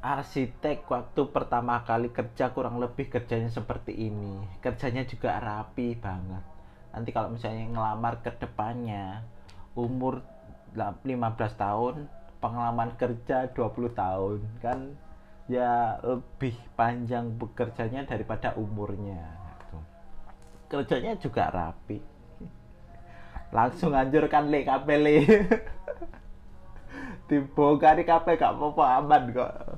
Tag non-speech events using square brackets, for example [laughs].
arsitek waktu pertama kali kerja kurang lebih kerjanya seperti ini kerjanya juga rapi banget nanti kalau misalnya ngelamar ke depannya umur 15 tahun pengalaman kerja 20 tahun kan ya lebih panjang bekerjanya daripada umurnya gitu. kerjanya juga rapi langsung hancurkan le kabeh le [laughs] di kape gak apa-apa aman kok